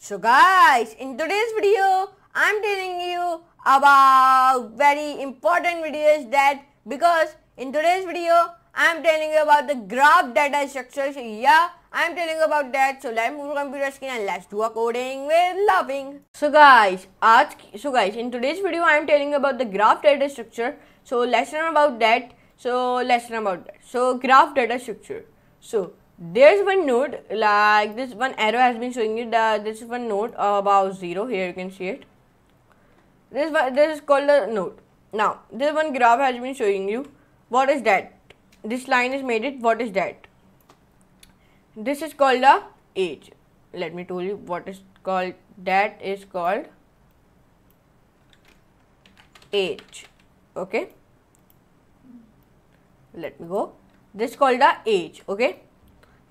So guys, in today's video, I'm telling you about very important videos that because in today's video, I'm telling you about the graph data structures. Yeah, I'm telling you about that. So let's move to computer screen and let's do a coding with loving. So guys, ask, so guys, in today's video, I'm telling you about the graph data structure. So let's learn about that. So let's learn about that. So graph data structure. So there's one node like this one arrow has been showing you that this is one node about zero here you can see it this one this is called a node. now this one graph has been showing you what is that this line is made it what is that this is called a age let me tell you what is called that is called age okay let me go this called the age okay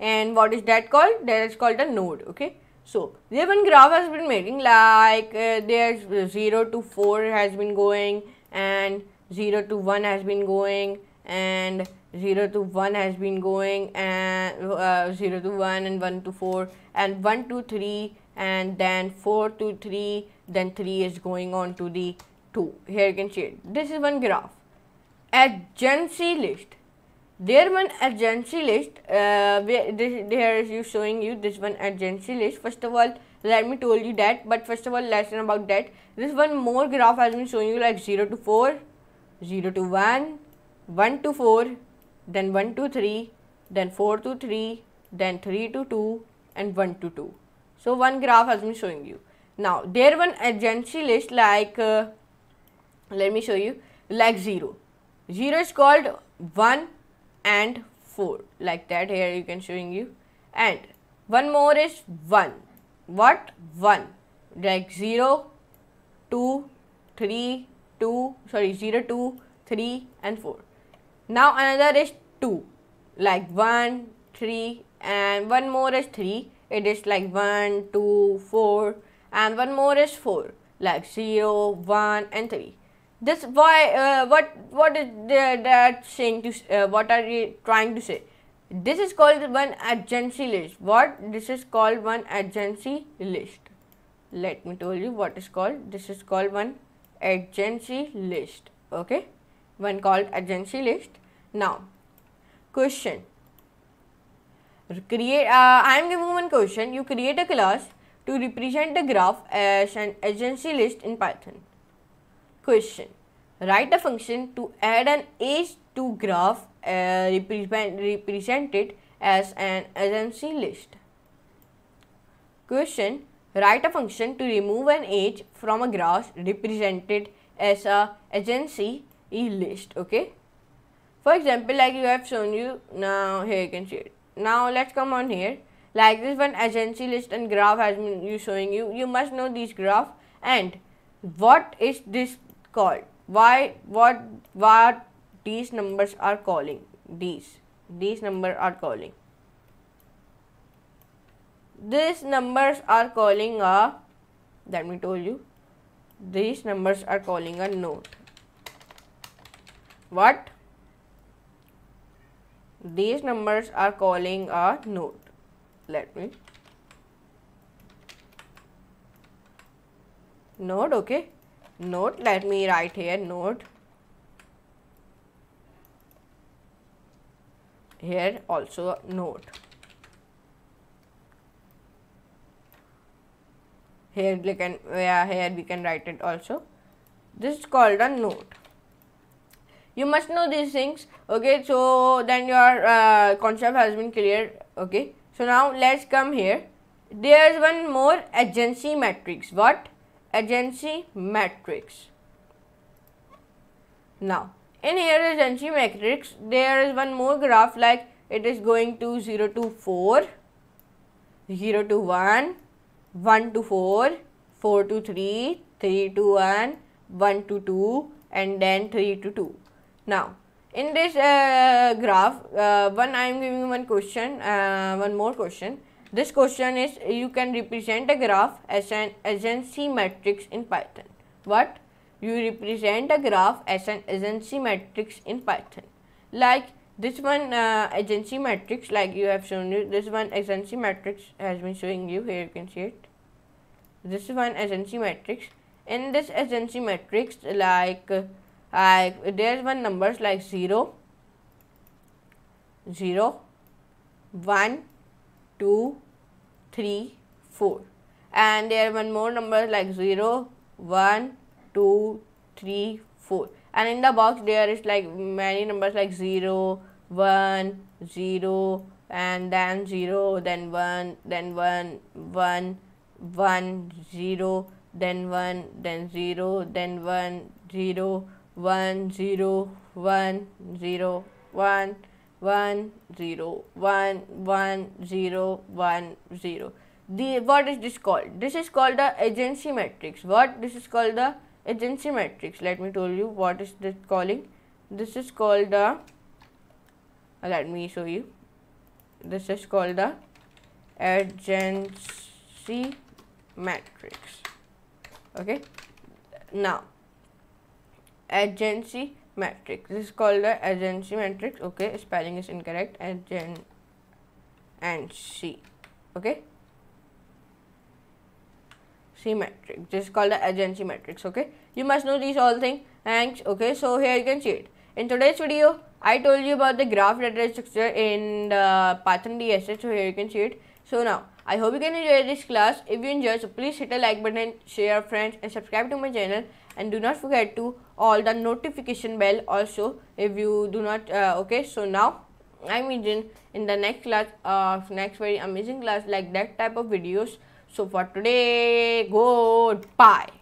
and what is that called that is called a node okay so there one graph has been making like uh, there's 0 to 4 has been going and 0 to 1 has been going and 0 to 1 has been going and uh, 0 to 1 and 1 to 4 and 1 to 3 and then 4 to 3 then 3 is going on to the 2 here you can see it. this is one graph agency list there one agency list uh, this, here is you showing you this one agency list first of all let me told you that but first of all lesson about that this one more graph has been showing you like 0 to 4 0 to 1 1 to 4 then 1 to 3 then 4 to 3 then 3 to 2 and 1 to 2 so one graph has been showing you now there one agency list like uh, let me show you like 0 0 is called 1 and 4 like that here you can showing you and one more is 1 what 1 like 0 2 3 2 sorry 0 2 3 and 4 now another is 2 like 1 3 and one more is 3 it is like 1 2 4 and one more is 4 like 0 1 and 3 this why uh, what what is the that saying to uh, what are you trying to say? This is called one agency list. What this is called one agency list. Let me tell you what is called. This is called one agency list. Okay, one called agency list. Now, question create uh, I am giving one question you create a class to represent the graph as an agency list in Python question. Write a function to add an age to graph uh, represent, represented as an agency list. Question. Write a function to remove an age from a graph represented as a agency list. Okay. For example, like you have shown you now here you can see it. Now let's come on here. Like this one agency list and graph has been you showing you. You must know this graph and what is this called why what what these numbers are calling these these numbers are calling these numbers are calling a that me told you these numbers are calling a node what these numbers are calling a node let me node okay note let me write here note here also note here we can yeah here we can write it also this is called a note you must know these things okay so then your uh, concept has been clear okay so now let's come here there's one more agency matrix what agency matrix. Now, in here agency matrix, there is one more graph like it is going to 0 to 4, 0 to 1, 1 to 4, 4 to 3, 3 to 1, 1 to 2 and then 3 to 2. Now, in this uh, graph, uh, one I am giving one question, uh, one more question this question is you can represent a graph as an agency matrix in Python. What? You represent a graph as an agency matrix in Python. Like this one uh, agency matrix like you have shown you this one agency matrix has been showing you here you can see it this one agency matrix in this agency matrix like like uh, there's one numbers like 0 0 1 2, 3, 4 and there are one more number like 0, 1, 2, 3, 4 and in the box there is like many numbers like 0, 1, 0 and then 0, then 1, then 1, 1, 1, 0, then 1, then 0, then 1, 0, 1, 0, 1, 0, 1, 1 0 1 1 0 1 0 the what is this called this is called the agency matrix what this is called the agency matrix let me tell you what is this calling this is called the let me show you this is called the agency matrix okay now agency matrix. This is called the agency matrix. Okay, spelling is incorrect. Agen and C. Okay. C matrix. This is called the agency matrix. Okay. You must know these all things. Thanks. Okay. So here you can see it. In today's video, I told you about the graph data structure in the Python DSS. So here you can see it. So now, I hope you can enjoy this class. If you enjoy, so please hit a like button, share friends and subscribe to my channel. And do not forget to all the notification bell also if you do not uh, okay so now i imagine in, in the next class of uh, next very amazing class like that type of videos so for today good bye.